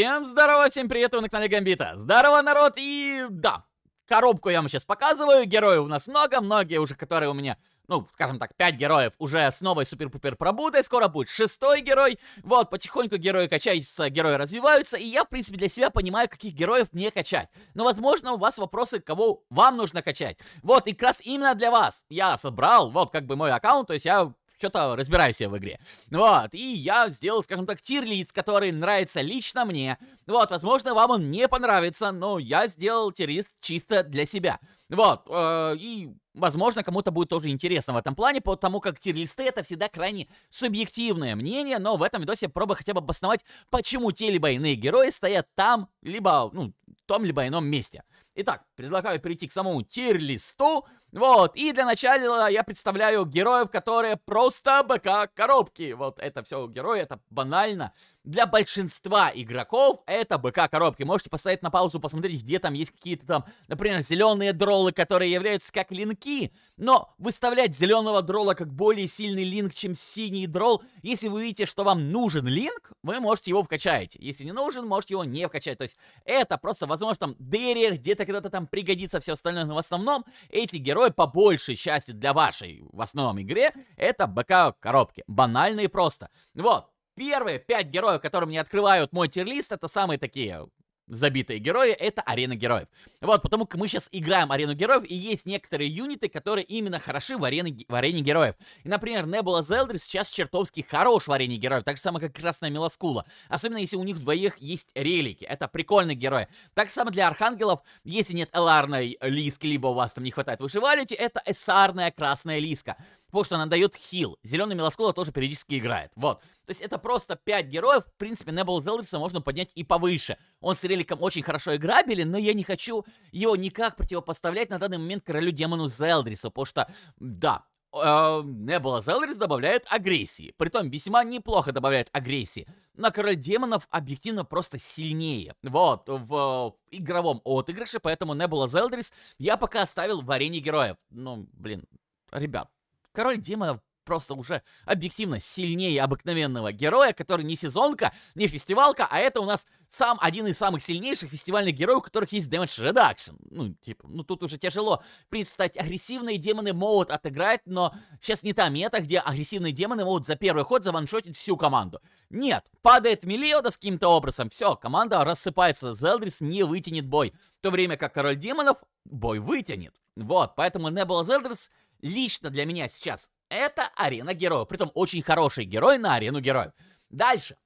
Всем здорово, всем привет, вы на канале Гамбита. Здорово, народ, и да, коробку я вам сейчас показываю, героев у нас много, многие уже, которые у меня, ну, скажем так, 5 героев уже с новой супер-пупер пробудой, скоро будет шестой герой, вот, потихоньку герои качаются, герои развиваются, и я, в принципе, для себя понимаю, каких героев мне качать, но, возможно, у вас вопросы, кого вам нужно качать, вот, и как раз именно для вас я собрал, вот, как бы мой аккаунт, то есть я что-то разбираюсь я в игре. Вот, и я сделал, скажем так, тирлиц, который нравится лично мне. Вот, возможно, вам он не понравится, но я сделал тирлиц чисто для себя. Вот, э, и возможно, кому-то будет тоже интересно в этом плане, потому как тирлисты это всегда крайне субъективное мнение, но в этом видосе пробую хотя бы обосновать, почему те либо иные герои стоят там, либо, ну, в том либо ином месте. Итак, предлагаю перейти к самому тирлисту. Вот, и для начала я представляю героев, которые просто БК-коробки. Вот это все герои, это банально. Для большинства игроков это БК-коробки. Можете поставить на паузу, посмотреть, где там есть какие-то там, например, зеленые дролы, которые являются как линки. Но выставлять зеленого дрола как более сильный линк, чем синий дрол, если вы видите, что вам нужен линк, вы можете его вкачать. Если не нужен, можете его не вкачать. То есть это просто, возможно, там дерер где-то это когда-то там пригодится все остальное, но в основном эти герои по большей части для вашей в основном игре это БК коробки. Банально и просто. Вот. Первые пять героев, которые мне открывают мой тирлист, это самые такие забитые герои, это арена героев. Вот, потому как мы сейчас играем арену героев, и есть некоторые юниты, которые именно хороши в арене, в арене героев. И, например, Небула Зелдри сейчас чертовски хорош в арене героев, так же самое, как Красная Милоскула. Особенно, если у них двоих есть релики, это прикольные герои. Так же самое для Архангелов, если нет эларной лиски, либо у вас там не хватает выживалити, это эсарная Красная Лиска потому что она дает хил. Зеленый Мелоскола тоже периодически играет. Вот. То есть это просто 5 героев. В принципе, Небл Зелдриса можно поднять и повыше. Он с реликом очень хорошо играбили, но я не хочу его никак противопоставлять на данный момент королю-демону Зелдрису, потому что, да, э, Небула добавляет агрессии. Притом весьма неплохо добавляет агрессии. Но король демонов объективно просто сильнее. Вот, в э, игровом отыгрыше, поэтому Небула Зелдрис я пока оставил в арене героев. Ну, блин, ребят, Король демонов просто уже объективно сильнее обыкновенного героя, который не сезонка, не фестивалка, а это у нас сам один из самых сильнейших фестивальных героев, у которых есть Damage Reduction. Ну, типа, ну тут уже тяжело предстать. Агрессивные демоны могут отыграть, но сейчас не та мета, где агрессивные демоны могут за первый ход заваншотить всю команду. Нет, падает Мелиода с каким-то образом, все, команда рассыпается, Зелдрис не вытянет бой. В то время как Король Демонов бой вытянет. Вот, поэтому Небула Зелдрис Лично для меня сейчас это арена героев. Притом очень хороший герой на арену героев. Дальше.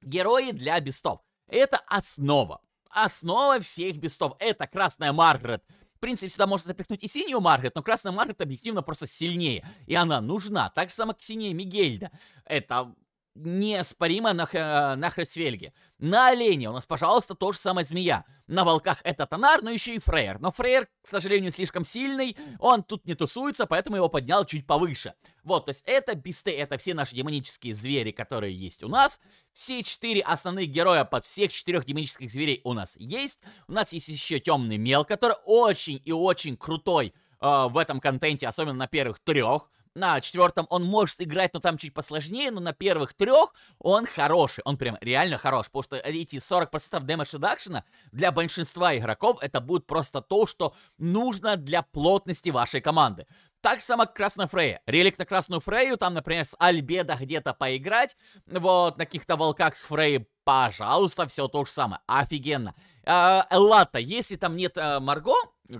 Герои для бестов. Это основа. Основа всех бестов. Это Красная Маргарет. В принципе, сюда можно запихнуть и синюю Маргарет, но Красная Маргарет объективно просто сильнее. И она нужна. Так же, само к синей Мигельда. Это неоспоримо э, на, на Хросвельге. На олене у нас, пожалуйста, то же самое змея. На волках это Тонар, но еще и Фрейер. Но Фрейер, к сожалению, слишком сильный, он тут не тусуется, поэтому его поднял чуть повыше. Вот, то есть это бисты, это все наши демонические звери, которые есть у нас. Все четыре основных героя под всех четырех демонических зверей у нас есть. У нас есть еще темный мел, который очень и очень крутой э, в этом контенте, особенно на первых трех. На четвертом он может играть, но там чуть посложнее, но на первых трех он хороший. Он прям реально хорош, потому что эти 40% дэмэдж редакшена для большинства игроков это будет просто то, что нужно для плотности вашей команды. Так само Красная Фрея. Релик на Красную Фрею, там, например, с Альбеда где-то поиграть, вот, на каких-то волках с Фреей, пожалуйста, все то же самое. Офигенно. А, Эллата, если там нет э, Марго,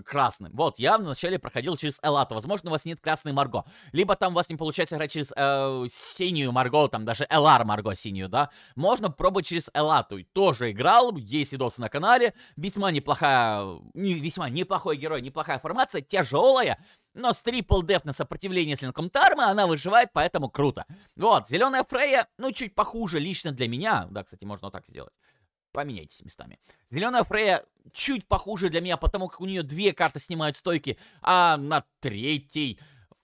красным. Вот, я вначале проходил через Элату. Возможно, у вас нет красной Марго. Либо там у вас не получается играть через э, синюю Марго, там даже ЛР Марго синюю, да. Можно пробовать через Элату. Тоже играл, есть видосы на канале. Весьма неплохая, не, весьма неплохой герой, неплохая формация, тяжелая. Но с трипл деф на сопротивление с линком Тарма она выживает, поэтому круто. Вот, зеленая Фрея, ну, чуть похуже лично для меня. Да, кстати, можно вот так сделать поменяйтесь местами. Зеленая Фрея чуть похуже для меня, потому как у нее две карты снимают стойки, а на третьей...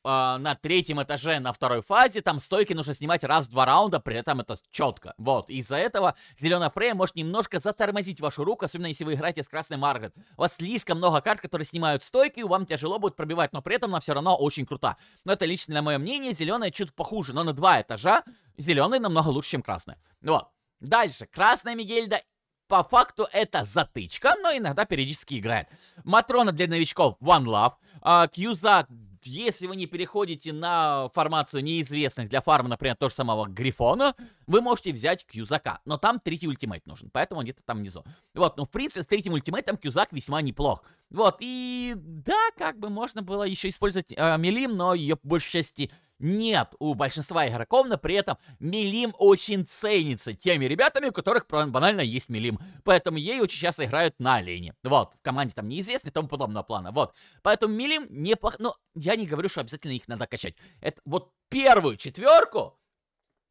А, на третьем этаже, на второй фазе, там стойки нужно снимать раз в два раунда, при этом это четко. Вот, из-за этого зеленая фрея может немножко затормозить вашу руку, особенно если вы играете с красной Маргарет. У вас слишком много карт, которые снимают стойки, и вам тяжело будет пробивать, но при этом она все равно очень крута. Но это лично мое мнение, зеленая чуть похуже, но на два этажа зеленая намного лучше, чем красная. Вот. Дальше, красная Мигельда по факту это затычка, но иногда периодически играет. Матрона для новичков One Love, а, Кьюза если вы не переходите на формацию неизвестных для фарма, например, того же самого Грифона, вы можете взять Кьюзака. Но там третий ультимейт нужен, поэтому где-то там внизу. Вот, ну, в принципе, с третьим ультимейтом Кьюзак весьма неплох. Вот, и да, как бы можно было еще использовать э, Мелим, но ее по большей части нет, у большинства игроков, но при этом милим очень ценится теми ребятами, у которых банально есть милим. Поэтому ей очень часто играют на линии. Вот, в команде там неизвестный и тому подобного плана. Вот. Поэтому милим неплохо. Но я не говорю, что обязательно их надо качать. Это вот первую четверку.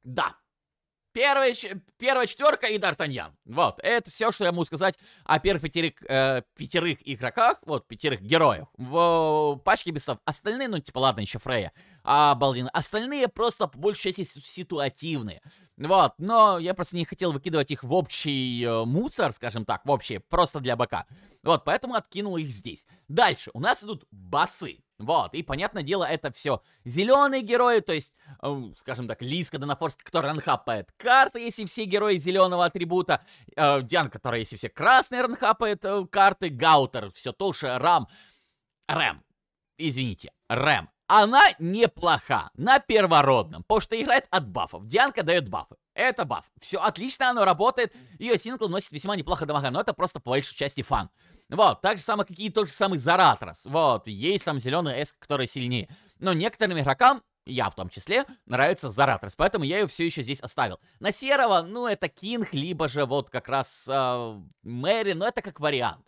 Да, Первая, первая четверка и Д'Артаньян. Вот, это все, что я могу сказать о первых пятерых, э, пятерых игроках, вот, пятерых героев в, в пачке бесов. Остальные, ну, типа, ладно, еще Фрея. А обалденно. Остальные просто по большей части ситуативные. Вот, но я просто не хотел выкидывать их в общий э, мусор, скажем так, в общий, просто для бока. Вот, поэтому откинул их здесь. Дальше, у нас идут басы. Вот, и, понятное дело, это все зеленые герои, то есть, э, скажем так, Лиска Данафорс, которая ранхапает карты, если все герои зеленого атрибута, э, Диан, которая, если все красные, ранхапает э, карты, Гаутер, все тоже Рам, Рэм, извините, Рэм она неплоха на первородном, потому что играет от бафов. Дианка дает бафы. Это баф. Все отлично, оно работает. Ее сингл носит весьма неплохо дамага, но это просто по большей части фан. Вот, так же самое, как и тот же самый Заратрас. Вот, есть сам зеленый эск, который сильнее. Но некоторым игрокам я в том числе, нравится Заратрас, поэтому я ее все еще здесь оставил. На серого, ну, это Кинг, либо же вот как раз э, Мэри, но это как вариант.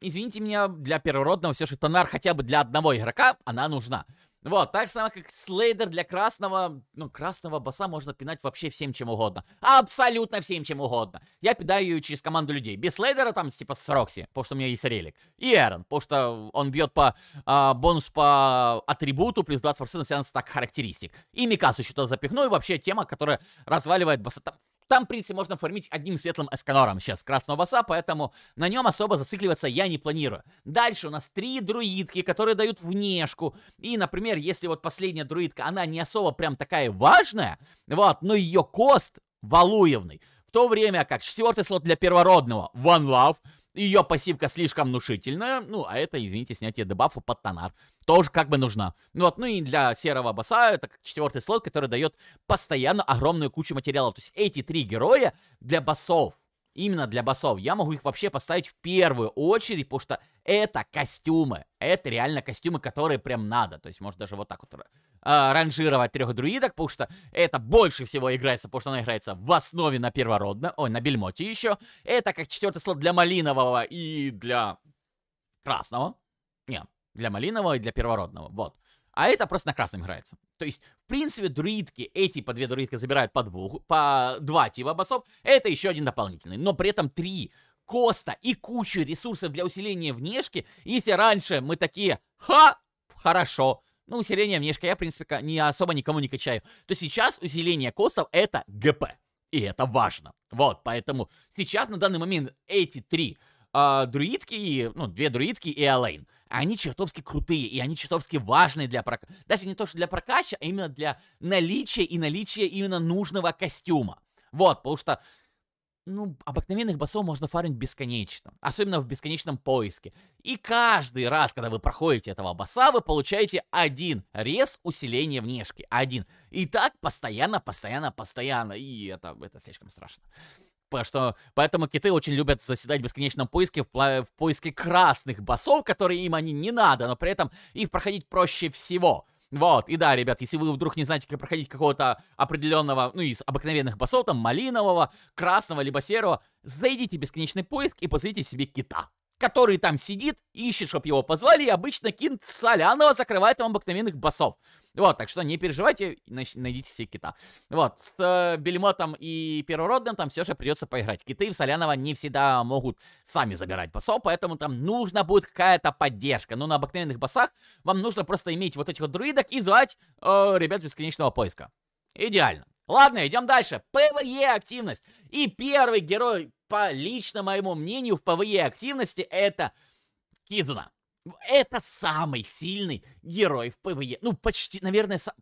Извините меня, для первородного все же Тонар хотя бы для одного игрока она нужна. Вот, так же самое, как Слейдер для красного, ну, красного босса можно пинать вообще всем чем угодно. Абсолютно всем чем угодно. Я пидаю ее через команду людей. Без Слейдера там, типа, с Рокси, потому что у меня есть релик. И Эрон, потому что он бьет по а, бонус по атрибуту, плюс 20% сеанс так характеристик. И Микасу еще туда запихну, и вообще тема, которая разваливает босса. Там там, в принципе, можно фармить одним светлым эсканором сейчас красного баса, поэтому на нем особо зацикливаться я не планирую. Дальше у нас три друидки, которые дают внешку. И, например, если вот последняя друидка, она не особо прям такая важная, вот, но ее кост валуевный. В то время как четвертый слот для первородного One Love, ее пассивка слишком внушительная, ну, а это, извините, снятие дебафа под тонар. Тоже как бы нужна. Ну вот, ну и для серого босса это четвертый слот, который дает постоянно огромную кучу материалов. То есть эти три героя для боссов именно для басов. Я могу их вообще поставить в первую очередь, потому что это костюмы. Это реально костюмы, которые прям надо. То есть, может, даже вот так вот а, ранжировать трех друидок, потому что это больше всего играется, потому что она играется в основе на первородно, ой, на бельмоте еще. Это как четвертый слот для малинового и для красного. Не, для малинового и для первородного, вот. А это просто на красном играется. То есть, в принципе, друидки, эти по две друидки забирают по двух, по два типа басов, это еще один дополнительный. Но при этом три коста и куча ресурсов для усиления внешки, если раньше мы такие, ха, хорошо, ну, усиление внешка я, в принципе, не особо никому не качаю. То сейчас усиление костов это ГП. И это важно. Вот, поэтому сейчас на данный момент эти три э, друидки, и, ну, две друидки и Алейн, они чертовски крутые, и они чертовски важные для прокача. Даже не то, что для прокача, а именно для наличия и наличия именно нужного костюма. Вот, потому что ну, обыкновенных басов можно фармить бесконечно, особенно в бесконечном поиске. И каждый раз, когда вы проходите этого баса, вы получаете один рез усиления внешки, один. И так постоянно, постоянно, постоянно, и это, это слишком страшно. Потому что, поэтому киты очень любят заседать в бесконечном поиске, в, в поиске красных басов, которые им они не надо, но при этом их проходить проще всего. Вот, и да, ребят, если вы вдруг не знаете, как проходить какого-то определенного, ну, из обыкновенных басов, там, малинового, красного, либо серого, зайдите в бесконечный поиск и позовите себе кита который там сидит, ищет, чтоб его позвали, и обычно Кин соляного закрывает вам обыкновенных басов. Вот, так что не переживайте, найдите себе кита. Вот, с э, Бельмотом и Первородным там все же придется поиграть. Киты в Солянова не всегда могут сами забирать басов, поэтому там нужна будет какая-то поддержка. Но на обыкновенных басах вам нужно просто иметь вот этих вот друидок и звать э, ребят бесконечного поиска. Идеально. Ладно, идем дальше. ПВЕ активность. И первый герой, по лично моему мнению, в ПВЕ активности это Кизуна. Это самый сильный герой в ПВЕ. Ну, почти, наверное, сам...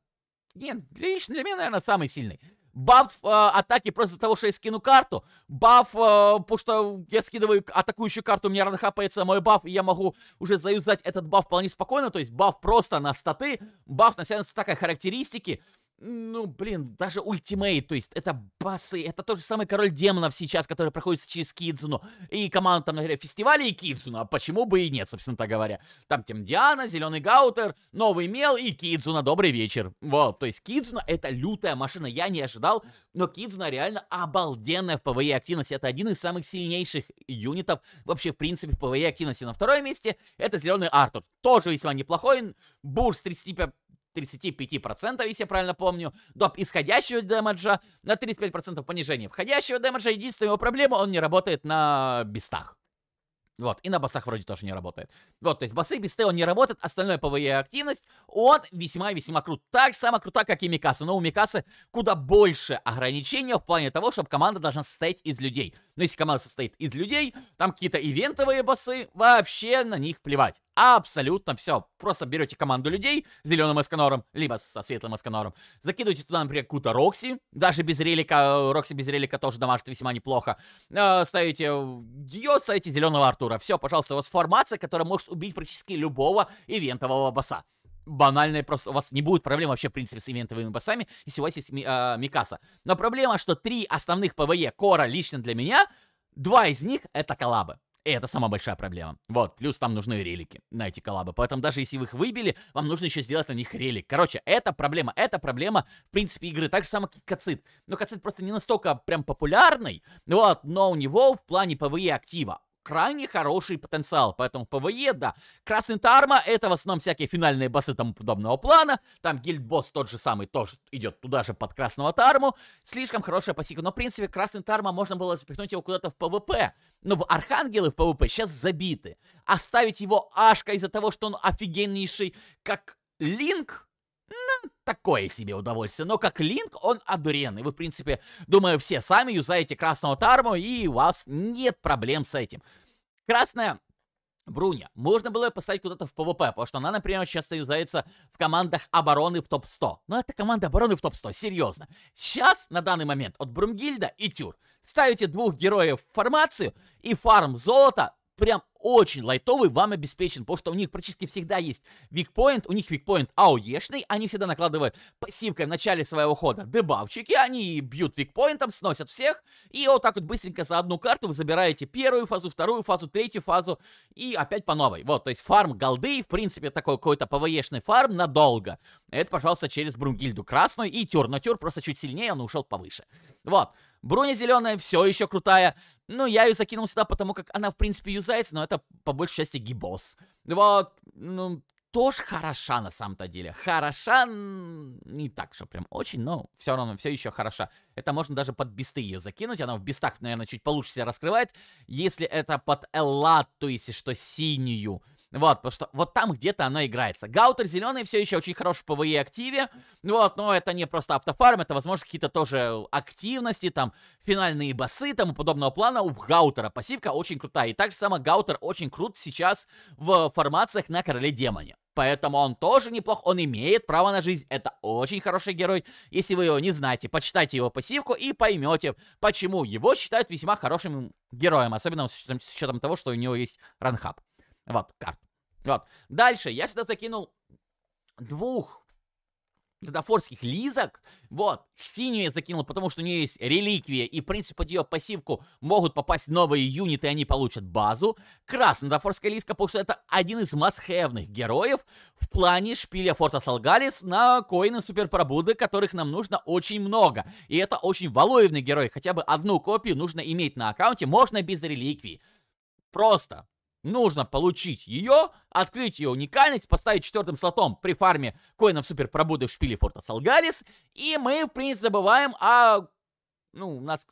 Нет, лично для меня, наверное, самый сильный. Баф э, атаки просто из-за того, что я скину карту. Баф, э, потому что я скидываю атакующую карту, у меня рано хапается мой баф, и я могу уже заюзать этот баф вполне спокойно. То есть баф просто на статы, баф на все такая характеристики ну, блин, даже ультимейт, то есть это басы, это тот же самый король демонов сейчас, который проходит через Кидзуну, и команда там, например, фестивале и Кидзуна, а почему бы и нет, собственно говоря. Там тем Диана, Зеленый Гаутер, Новый Мел и Кидзуна, добрый вечер. Вот, то есть Кидзуна это лютая машина, я не ожидал, но Кидзуна реально обалденная в ПВЕ e активности, это один из самых сильнейших юнитов вообще в принципе в ПВЕ e активности. На втором месте это Зеленый Артур, тоже весьма неплохой, бурс 35 35%, если я правильно помню, доп исходящего дэмэджа, на 35% понижение входящего дэмэджа. Единственная его проблема, он не работает на бестах. Вот, и на басах вроде тоже не работает. Вот, то есть басы без он не работает, остальное ПВЕ активность, он весьма-весьма крут. Так же само крута, как и Микаса, но у Микасы куда больше ограничений в плане того, чтобы команда должна состоять из людей. Но ну, если команда состоит из людей, там какие-то ивентовые боссы, вообще на них плевать. Абсолютно все. Просто берете команду людей с зеленым эсканором, либо со светлым эсканором, закидываете туда, например, какую-то Рокси, даже без релика, Рокси без релика тоже дамажит весьма неплохо, э, ставите ее, ставите зеленого Артура. Все, пожалуйста, у вас формация, которая может убить практически любого ивентового босса банальной просто... У вас не будет проблем вообще, в принципе, с ивентовыми боссами, если у вас есть ми, э, Микаса. Но проблема, что три основных ПВЕ кора лично для меня, два из них — это коллабы. И это самая большая проблема. Вот, плюс там нужны релики на эти коллабы. Поэтому даже если вы их выбили, вам нужно еще сделать на них релик. Короче, это проблема, это проблема, в принципе, игры. Так же самое, как Кацит. Но Кацит просто не настолько прям популярный, вот, но у него в плане ПВЕ актива крайне хороший потенциал. Поэтому ПВЕ, да. Красный Тарма это в основном всякие финальные боссы тому подобного плана. Там гильдбосс тот же самый тоже идет туда же под Красного Тарму. Слишком хорошая пассивка. Но в принципе Красный Тарма можно было запихнуть его куда-то в ПВП. Но ну, в Архангелы в ПВП сейчас забиты. Оставить его Ашка из-за того, что он офигеннейший, как Линк, ну, такое себе удовольствие. Но как Линк, он одуренный. Вы, в принципе, думаю, все сами юзаете красного Тарму, и у вас нет проблем с этим. Красная Бруня. Можно было поставить куда-то в ПВП, потому что она, например, сейчас союзается в командах обороны в топ-100. Но это команда обороны в топ-100, серьезно. Сейчас, на данный момент, от Брумгильда и Тюр. Ставите двух героев в формацию, и фарм золота прям очень лайтовый вам обеспечен, потому что у них практически всегда есть викпоинт, у них викпоинт ауешный, они всегда накладывают пассивкой в начале своего хода дебавчики, они бьют викпоинтом, сносят всех, и вот так вот быстренько за одну карту вы забираете первую фазу, вторую фазу, третью фазу, и опять по новой. Вот, то есть фарм голды, в принципе, такой какой-то пвешный фарм надолго. Это, пожалуйста, через Брунгильду красную и тюр на тюр, просто чуть сильнее он ушел повыше. Вот. Броня зеленая, все еще крутая. Ну, я ее закинул сюда, потому как она, в принципе, юзается, но это, по большей части, гибос. Вот, ну, тоже хороша на самом-то деле. Хороша не так, что прям очень, но все равно все еще хороша. Это можно даже под бесты ее закинуть. Она в бестах, наверное, чуть получше себя раскрывает. Если это под Элла, то есть что синюю, вот, потому что вот там где-то оно играется. Гаутер зеленый все еще очень хорош в ПВЕ e активе. Вот, но это не просто автофарм, это, возможно, какие-то тоже активности, там, финальные басы, тому подобного плана у Гаутера. Пассивка очень крутая. И также само Гаутер очень крут сейчас в формациях на Короле Демоне. Поэтому он тоже неплох, он имеет право на жизнь, это очень хороший герой. Если вы его не знаете, почитайте его пассивку и поймете, почему его считают весьма хорошим героем, особенно с учетом, с учетом того, что у него есть ранхаб. Вот, карт. Вот. Дальше я сюда закинул двух додафорских лизок. Вот, синюю я закинул, потому что у нее есть реликвия, и, в принципе, под ее пассивку могут попасть новые юниты, и они получат базу. Красная додафорская лизка, потому что это один из масхевных героев в плане шпиля Форта Салгалис на коины суперпробуды, которых нам нужно очень много. И это очень валуевный герой, хотя бы одну копию нужно иметь на аккаунте, можно без реликвии. Просто Нужно получить ее, открыть ее уникальность, поставить четвертым слотом при фарме коинов супер пробуды в шпиле форта Салгалис, и мы, в принципе, забываем о... Ну, у нас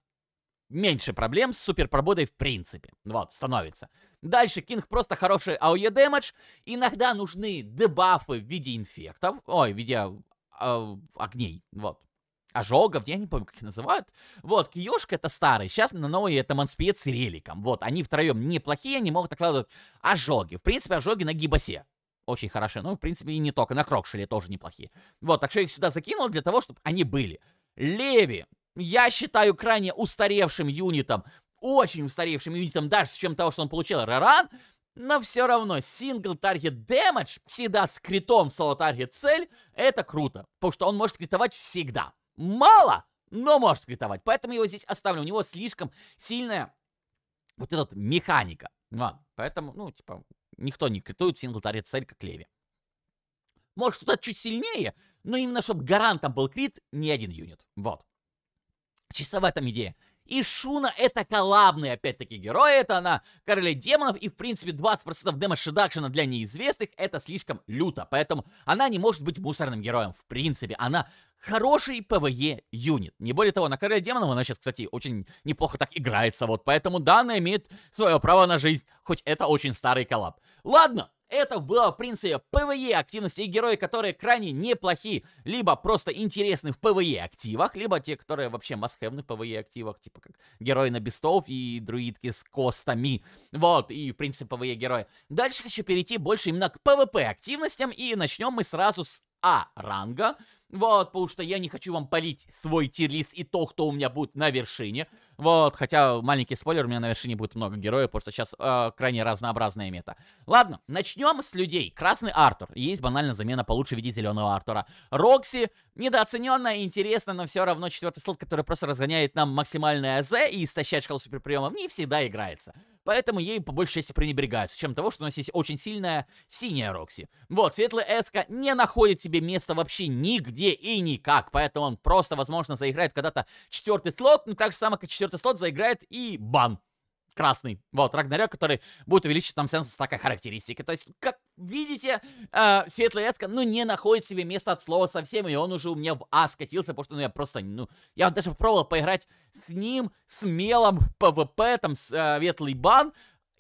меньше проблем с супер пробудой в принципе. Вот, становится. Дальше Кинг просто хороший АОЕ дэмэдж. Иногда нужны дебафы в виде инфектов. Ой, в виде э, огней. Вот, ожогов, я не помню, как их называют. Вот, Киюшка это старый, сейчас на новый это Манспец с Реликом. Вот, они втроем неплохие, они могут накладывать ожоги. В принципе, ожоги на гибасе очень хороши. Ну, в принципе, и не только, на Крокшеле тоже неплохие. Вот, так что я их сюда закинул для того, чтобы они были. Леви, я считаю крайне устаревшим юнитом, очень устаревшим юнитом, даже с чем того, что он получил Раран. но все равно сингл таргет дэмэдж всегда с критом соло таргет цель, это круто, потому что он может критовать всегда мало, но может скриптовать. Поэтому его здесь оставлю. У него слишком сильная вот эта механика. Вот. Поэтому, ну, типа, никто не критует в синглтаре цель, как Леви. Может, что-то чуть сильнее, но именно чтобы гарантом был крит, не один юнит. Вот. Чисто в этом идея. И Шуна это коллабные, опять-таки, герои. Это она короля демонов. И, в принципе, 20% дэмэдж редакшена для неизвестных это слишком люто. Поэтому она не может быть мусорным героем. В принципе, она хороший ПВЕ юнит. Не более того, на Короля Демонов она сейчас, кстати, очень неплохо так играется, вот, поэтому данная имеет свое право на жизнь, хоть это очень старый коллаб. Ладно, это было, в принципе, ПВЕ активности и герои, которые крайне неплохи, либо просто интересны в ПВЕ активах, либо те, которые вообще масхевны в ПВЕ активах, типа как герои на бестов и друидки с костами. Вот, и, в принципе, ПВЕ герои. Дальше хочу перейти больше именно к ПВП активностям, и начнем мы сразу с а ранга. Вот, потому что я не хочу вам полить свой тирлис и то, кто у меня будет на вершине. Вот, хотя маленький спойлер, у меня на вершине будет много героев, потому что сейчас э, крайне разнообразная мета. Ладно, начнем с людей. Красный Артур. Есть банально замена получше в виде зеленого Артура. Рокси, недооцененная, интересная, но все равно четвертый слот, который просто разгоняет нам максимальное АЗ и истощает шкалу суперприемов, не всегда играется поэтому ей по большей части пренебрегают, с чем того, что у нас есть очень сильная синяя Рокси. Вот, светлый Эска не находит себе места вообще нигде и никак, поэтому он просто, возможно, заиграет когда-то четвертый слот, но ну, так же самое, как четвертый слот заиграет и бан красный. Вот, Рагнарёк, который будет увеличить нам сенсор такой характеристикой. То есть, как видите, э, Светлый Эска, ну, не находит себе места от слова совсем, и он уже у меня в А скатился, потому что, ну, я просто, ну, я даже попробовал поиграть с ним, с в ПВП, там, Светлый э, Бан,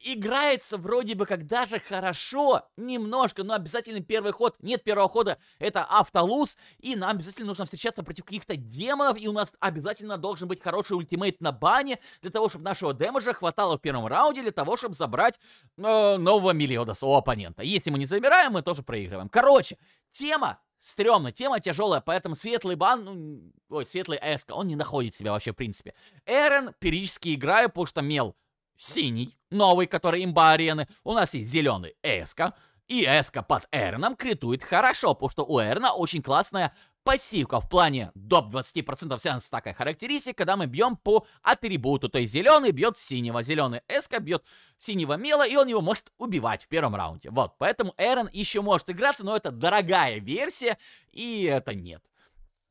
играется вроде бы как даже хорошо, немножко, но обязательно первый ход, нет первого хода, это автолуз, и нам обязательно нужно встречаться против каких-то демонов, и у нас обязательно должен быть хороший ультимейт на бане, для того, чтобы нашего демеджа хватало в первом раунде, для того, чтобы забрать э, нового Мелиодаса у оппонента. Если мы не забираем, мы тоже проигрываем. Короче, тема стрёмная, тема тяжелая, поэтому светлый бан, ну, ой, светлый эска, он не находит себя вообще в принципе. Эрен периодически играю, потому что мел синий, новый, который имба арены. У нас есть зеленый Эска. И Эска под Эрном критует хорошо, потому что у Эрна очень классная пассивка в плане доп 20% сеанса такая характеристика, когда мы бьем по атрибуту. То есть зеленый бьет синего, зеленый эска бьет синего мела, и он его может убивать в первом раунде. Вот, поэтому Эрн еще может играться, но это дорогая версия, и это нет.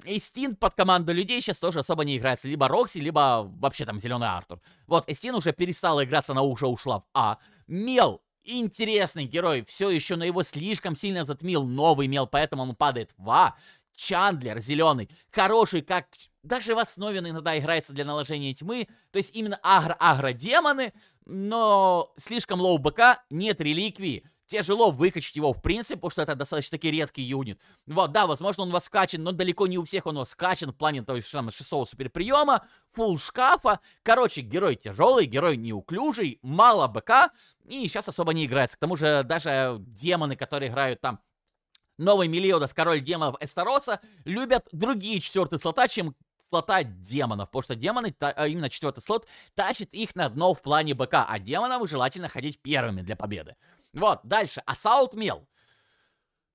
Эстин под командой людей сейчас тоже особо не играется. Либо Рокси, либо вообще там Зеленый Артур. Вот, Эстин уже перестала играться, она уже ушла в А. Мел интересный герой, все еще, но его слишком сильно затмил новый Мел, поэтому он падает в А. Чандлер зеленый, хороший, как даже в основе иногда играется для наложения тьмы, то есть именно агро-агро-демоны, но слишком лоу БК, нет реликвии, тяжело выкачать его в принципе, потому что это достаточно-таки редкий юнит. Вот, да, возможно, он вас скачан, но далеко не у всех он вас скачан в плане, то есть, шестого суперприема, фул шкафа. Короче, герой тяжелый, герой неуклюжий, мало БК, и сейчас особо не играется. К тому же даже демоны, которые играют там новый Мелиодас, король демонов Эстароса, любят другие четвертые слота, чем слота демонов, потому что демоны, та, а, именно четвертый слот, тащит их на дно в плане БК, а демонам желательно ходить первыми для победы. Вот, дальше. Асаут мел.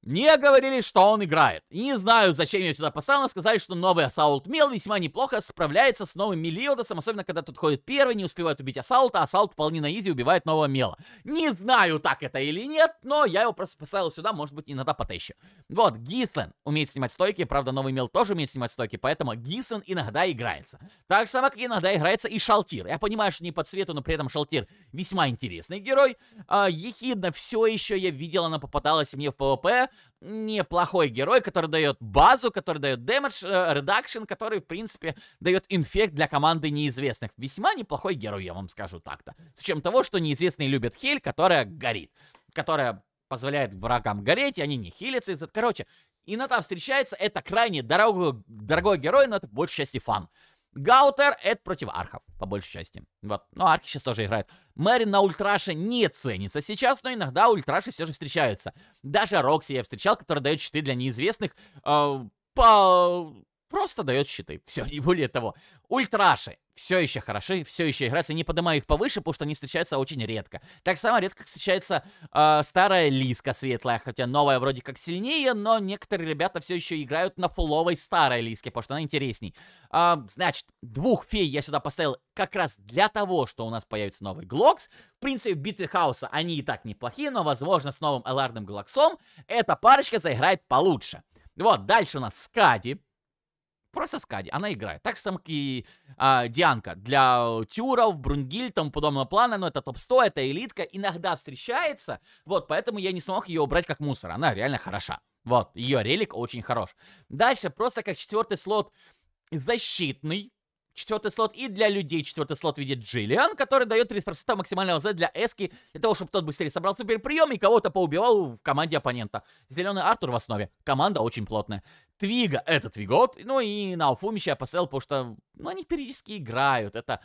Не говорили, что он играет. не знаю, зачем я сюда поставил, но сказали, что новый Ассаулт Мел весьма неплохо справляется с новым Мелиодосом, особенно когда тут ходит первый, не успевает убить Ассаулта, а Ассаулт вполне на изи убивает нового Мела. Не знаю, так это или нет, но я его просто поставил сюда, может быть, иногда потещу. Вот, Гислен умеет снимать стойки, правда, новый Мел тоже умеет снимать стойки, поэтому Гислен иногда играется. Так же само, как иногда играется и Шалтир. Я понимаю, что не по цвету, но при этом Шалтир весьма интересный герой. А, ехидно все еще я видел, она попадалась мне в ПВП, неплохой герой, который дает базу, который дает дэмэдж, э, редакшн, который, в принципе, дает инфект для команды неизвестных. Весьма неплохой герой, я вам скажу так-то. С учетом того, что неизвестные любят хель, которая горит, которая позволяет врагам гореть, и они не хилятся из-за... Короче, иногда встречается, это крайне дорогой, дорогой герой, но это больше части фан. Гаутер — это против архов, по большей части. Вот. но архи сейчас тоже играют. Мэри на ультраше не ценится сейчас, но иногда ультраши все же встречаются. Даже Рокси я встречал, который дает щиты для неизвестных э, по просто дает щиты. Все, не более того. Ультраши все еще хороши, все еще играются. Не поднимаю их повыше, потому что они встречаются очень редко. Так само редко встречается э, старая лиска светлая, хотя новая вроде как сильнее, но некоторые ребята все еще играют на фуловой старой лиске, потому что она интересней. Э, значит, двух фей я сюда поставил как раз для того, что у нас появится новый Глокс. В принципе, в битве хаоса они и так неплохие, но, возможно, с новым эларным Глоксом эта парочка заиграет получше. Вот, дальше у нас Скади Просто Скади, она играет. Так же, как и а, Дианка. Для э, тюров, Брунгиль, тому подобного плана, но ну, это топ-100, это элитка, иногда встречается. Вот, поэтому я не смог ее убрать как мусор. Она реально хороша. Вот, ее релик очень хорош. Дальше, просто как четвертый слот, защитный четвертый слот, и для людей четвертый слот видит Джиллиан, который дает 30% максимального Z для Эски, для того, чтобы тот быстрее собрал суперприем и кого-то поубивал в команде оппонента. Зеленый Артур в основе. Команда очень плотная. Твига — это Твигот, ну и на Уфумича я поставил, потому что, ну, они периодически играют, это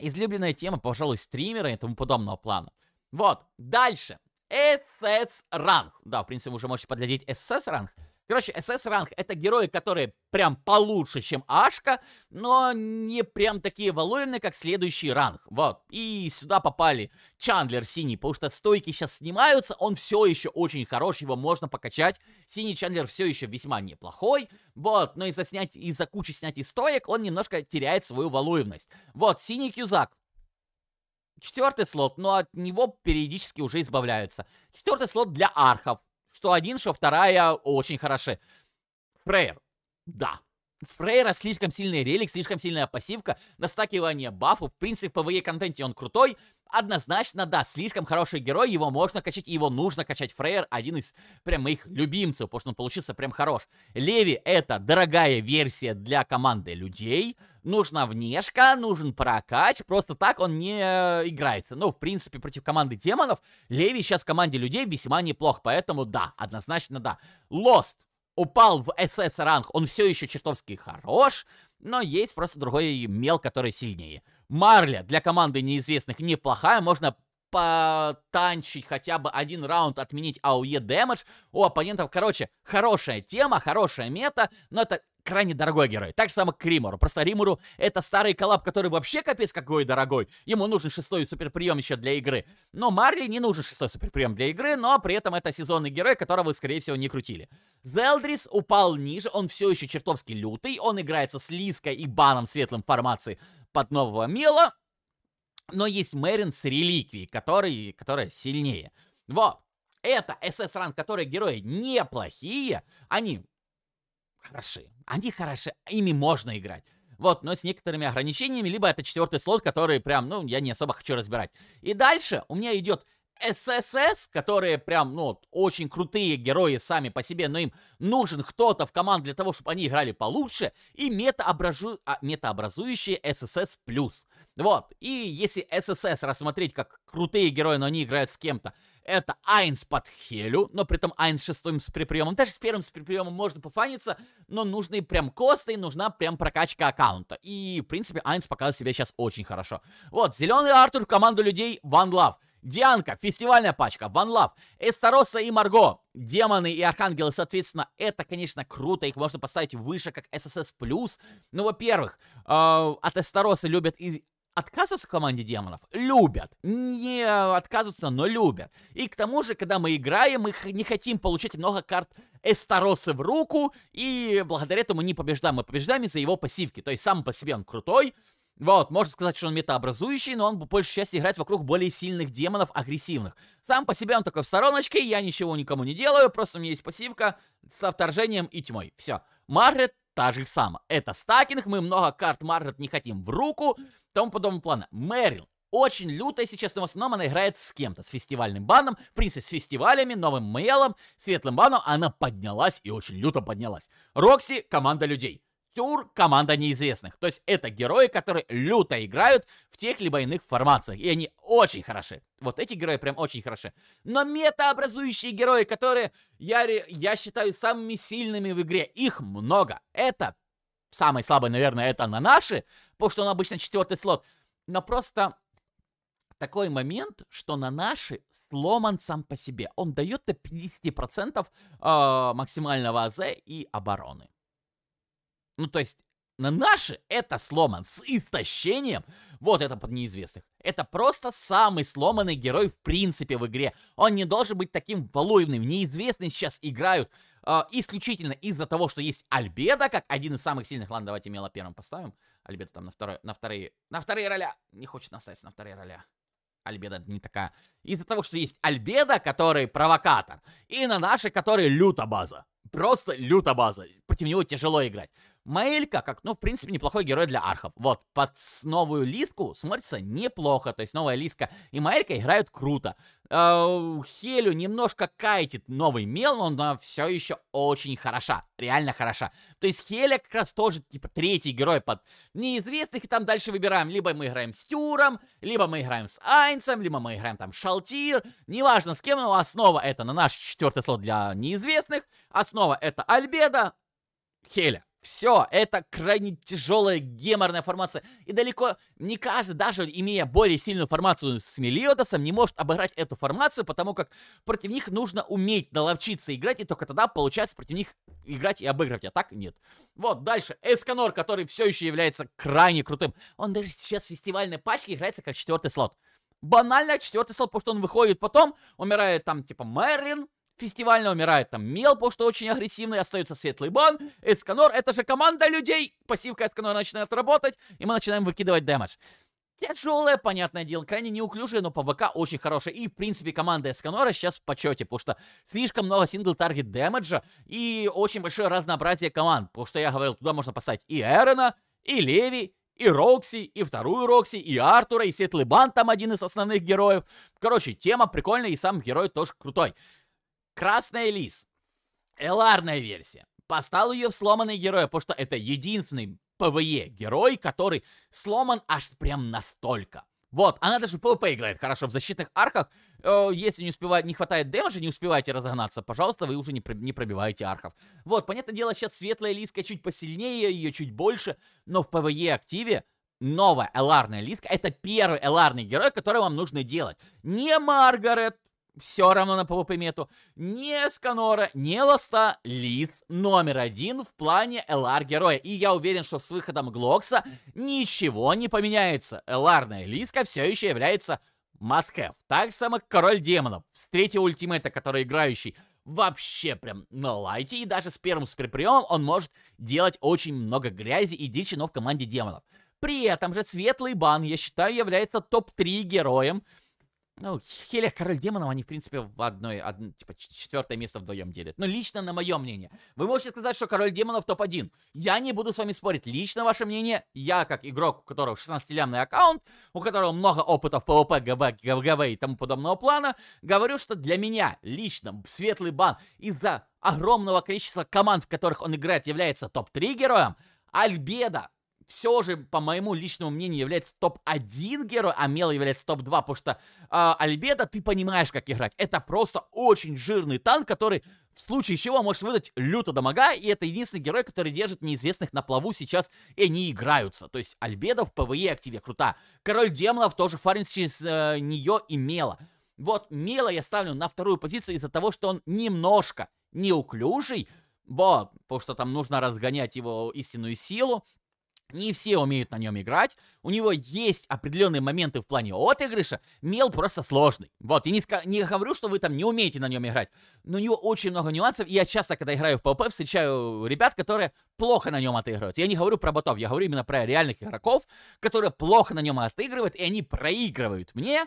излюбленная тема, пожалуй, стримера и тому подобного плана. Вот, дальше. SS ранг. Да, в принципе, вы уже можете подглядеть SS ранг. Короче, СС ранг это герои, которые прям получше, чем Ашка, но не прям такие валуемные, как следующий ранг. Вот. И сюда попали Чандлер синий, потому что стойки сейчас снимаются, он все еще очень хорош, его можно покачать. Синий Чандлер все еще весьма неплохой, вот, но из-за снять, из-за кучи снятий стоек он немножко теряет свою валуемность. Вот, синий Кюзак, четвертый слот, но от него периодически уже избавляются. Четвертый слот для архов что один, что вторая очень хороши. Фрейер. Да, Фрейра слишком сильный релик, слишком сильная пассивка, настакивание бафу, в принципе, в ПВЕ e контенте он крутой, однозначно, да, слишком хороший герой, его можно качать, его нужно качать. Фрейр один из прям моих любимцев, потому что он получился прям хорош. Леви это дорогая версия для команды людей, нужна внешка, нужен прокач, просто так он не э, играется. Ну, в принципе, против команды демонов Леви сейчас в команде людей весьма неплох, поэтому да, однозначно да. Лост упал в СС ранг, он все еще чертовски хорош, но есть просто другой мел, который сильнее. Марля для команды неизвестных неплохая, можно потанчить хотя бы один раунд, отменить АОЕ дэмэдж у оппонентов. Короче, хорошая тема, хорошая мета, но это крайне дорогой герой. Так же самое к Римору. Просто Римору это старый коллаб, который вообще капец какой дорогой. Ему нужен шестой суперприем еще для игры. Но Марли не нужен шестой суперприем для игры, но при этом это сезонный герой, которого, скорее всего, не крутили. Зелдрис упал ниже, он все еще чертовски лютый, он играется с Лиской и Баном светлым формации под нового Мила, но есть Мерин с реликвией, который, которая сильнее. Вот. Это СС-ранг, которые герои неплохие. Они хороши. Они хороши. Ими можно играть. Вот, но с некоторыми ограничениями, либо это четвертый слот, который прям, ну, я не особо хочу разбирать. И дальше у меня идет ССС, которые прям, ну, очень крутые герои сами по себе, но им нужен кто-то в команду для того, чтобы они играли получше, и метаобразу... а, метаобразующие ССС+. плюс. Вот. И если ССС рассмотреть как крутые герои, но они играют с кем-то, это Айнс под Хелю, но при этом Айнс шестым с приприемом. Даже с первым с приприемом можно пофаниться, но нужны прям косты, нужна прям прокачка аккаунта. И, в принципе, Айнс показывает себя сейчас очень хорошо. Вот, зеленый Артур в команду людей One Love. Дианка, фестивальная пачка, Ван Лав, Эстароса и Марго, демоны и архангелы, соответственно, это, конечно, круто, их можно поставить выше, как ССС+. Ну, во-первых, э, от Эстароса любят и отказываться в команде демонов любят. Не отказываться, но любят. И к тому же, когда мы играем, мы не хотим получать много карт Эстаросы в руку, и благодаря этому не побеждаем. Мы побеждаем из-за его пассивки. То есть сам по себе он крутой, вот, можно сказать, что он метаобразующий, но он по большей части играет вокруг более сильных демонов, агрессивных. Сам по себе он такой в стороночке, я ничего никому не делаю, просто у меня есть пассивка со вторжением и тьмой. Все. Маррет та же самая. Это стакинг, мы много карт Маррет не хотим в руку, тому подобного плана. Мэрил очень лютая сейчас, но в основном она играет с кем-то. С фестивальным баном, в принципе, с фестивалями, новым мейлом, светлым баном. Она поднялась и очень люто поднялась. Рокси — команда людей. Тюр — команда неизвестных. То есть это герои, которые люто играют в тех либо иных формациях. И они очень хороши. Вот эти герои прям очень хороши. Но метаобразующие герои, которые я, я считаю самыми сильными в игре, их много. Это самый слабый, наверное, это на наши, потому что он обычно четвертый слот. Но просто такой момент, что на наши сломан сам по себе. Он дает до 50% э, а, максимального АЗ и обороны. Ну, то есть, на наши это сломан с истощением. Вот это под неизвестных. Это просто самый сломанный герой в принципе в игре. Он не должен быть таким валуевным. Неизвестный сейчас играют а, исключительно из-за того, что есть Альбеда, как один из самых сильных. Ладно, давайте Мела первым поставим. Альбеда там на, второй, на вторые... На вторые роля! Не хочет настать на вторые роля. Альбеда не такая. Из-за того, что есть Альбеда, который провокатор, и на нашей, который люта база. Просто люта база. Против него тяжело играть. Маэлька, как, ну, в принципе, неплохой герой для архов. Вот, под новую Лиску смотрится неплохо, то есть новая Лиска и Маэлька играют круто. Э, Хелю немножко кайтит новый мел, но она все еще очень хороша, реально хороша. То есть Хеля как раз тоже, типа, третий герой под неизвестных, и там дальше выбираем, либо мы играем с Тюром, либо мы играем с Айнцем, либо мы играем там Шалтир, неважно с кем, но основа это на наш четвертый слот для неизвестных, основа это Альбеда, Хеля. Все, это крайне тяжелая геморная формация. И далеко не каждый, даже имея более сильную формацию с Мелиодосом, не может обыграть эту формацию, потому как против них нужно уметь наловчиться играть, и только тогда получается против них играть и обыгрывать, а так нет. Вот, дальше, Эсканор, который все еще является крайне крутым. Он даже сейчас в фестивальной пачке играется как четвертый слот. Банально четвертый слот, потому что он выходит потом, умирает там типа Мерлин, фестивально умирает там Мел, потому что очень агрессивный, остается Светлый Бан, Эсканор, это же команда людей, пассивка Эсканора начинает работать, и мы начинаем выкидывать дэмэдж. Тяжелая, понятное дело, крайне неуклюжая, но по БК очень хорошая. И, в принципе, команда Эсканора сейчас в почете, потому что слишком много сингл-таргет дэмэджа и очень большое разнообразие команд. Потому что я говорил, туда можно поставить и эрена, и Леви, и Рокси, и вторую Рокси, и Артура, и Светлый Бан там один из основных героев. Короче, тема прикольная, и сам герой тоже крутой. Красная Лис. Эларная версия. Поставил ее в сломанный герой, потому что это единственный ПВЕ герой, который сломан аж прям настолько. Вот, она даже в играет хорошо в защитных арках. Э, если не успевает, не хватает дэмэджа, не успеваете разогнаться, пожалуйста, вы уже не, про, не пробиваете архов. Вот, понятное дело, сейчас светлая лиска чуть посильнее, ее чуть больше, но в ПВЕ активе новая эларная лиска это первый эларный герой, который вам нужно делать. Не Маргарет, все равно на PvP мету. Не Сканора, не Лоста, Лис номер один в плане ЛР героя. И я уверен, что с выходом Глокса ничего не поменяется. ЛРная Лиска все еще является маскев. Так само Король Демонов с третьего ультимейта, который играющий вообще прям на лайте. И даже с первым суперприемом он может делать очень много грязи и дичи, но в команде демонов. При этом же Светлый Бан, я считаю, является топ-3 героем ну, Хелиях Король Демонов, они, в принципе, в одной, од... типа, четвертое место вдвоем делят. Но лично на мое мнение. Вы можете сказать, что Король Демонов топ-1. Я не буду с вами спорить. Лично ваше мнение, я, как игрок, у которого 16-лямный аккаунт, у которого много опыта в PvP, ГБ, ГВ и тому подобного плана, говорю, что для меня лично Светлый Бан из-за огромного количества команд, в которых он играет, является топ-3 героем, Альбеда все же, по моему личному мнению, является топ-1 герой, а Мела является топ-2, потому что э, а, Альбеда, ты понимаешь, как играть. Это просто очень жирный танк, который в случае чего может выдать люто дамага, и это единственный герой, который держит неизвестных на плаву сейчас, и они играются. То есть Альбеда в ПВЕ активе крута. Король демонов тоже фармит через э, нее и Мела. Вот Мела я ставлю на вторую позицию из-за того, что он немножко неуклюжий, вот, потому что там нужно разгонять его истинную силу, не все умеют на нем играть. У него есть определенные моменты в плане отыгрыша. Мел просто сложный. Вот, Я не, не говорю, что вы там не умеете на нем играть. Но у него очень много нюансов. И я часто, когда играю в PvP, встречаю ребят, которые плохо на нем отыгрывают. Я не говорю про ботов, я говорю именно про реальных игроков, которые плохо на нем отыгрывают, и они проигрывают мне,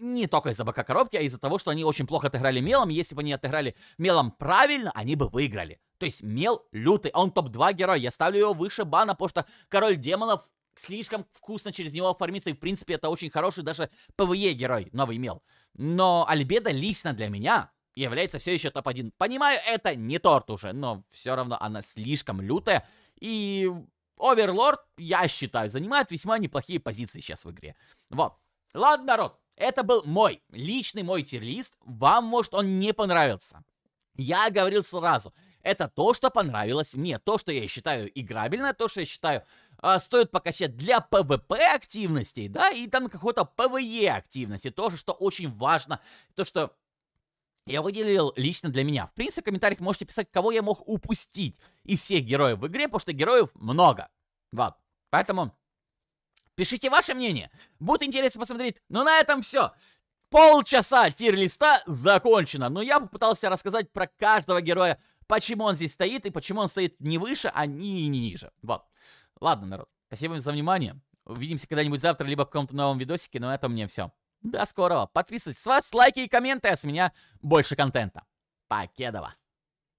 не только из-за бока коробки, а из-за того, что они очень плохо отыграли мелом. Если бы они отыграли мелом правильно, они бы выиграли. То есть мел лютый, он топ-2 герой. Я ставлю его выше бана, потому что король демонов слишком вкусно через него оформиться, и в принципе это очень хороший даже ПВЕ герой новый мел. Но Альбеда лично для меня является все еще топ-1. Понимаю, это не торт уже, но все равно она слишком лютая. И Оверлорд, я считаю, занимает весьма неплохие позиции сейчас в игре. Вот. Ладно, народ, это был мой, личный мой тирлист. Вам, может, он не понравился. Я говорил сразу, это то, что понравилось мне, то, что я считаю играбельно, то, что я считаю э, стоит покачать для ПВП активностей, да, и там какой-то ПВЕ активности, тоже, что очень важно, то, что я выделил лично для меня. В принципе, в комментариях можете писать, кого я мог упустить из всех героев в игре, потому что героев много. Вот. Поэтому Пишите ваше мнение. Будет интересно посмотреть. Но ну, на этом все. Полчаса тир-листа закончено. Но я попытался рассказать про каждого героя, почему он здесь стоит и почему он стоит не выше, а не, не ниже. Вот. Ладно, народ. Спасибо за внимание. Увидимся когда-нибудь завтра, либо в каком-то новом видосике. Но это мне все. До скорого. Подписывайтесь. С вас лайки и комменты, а с меня больше контента. Покедова.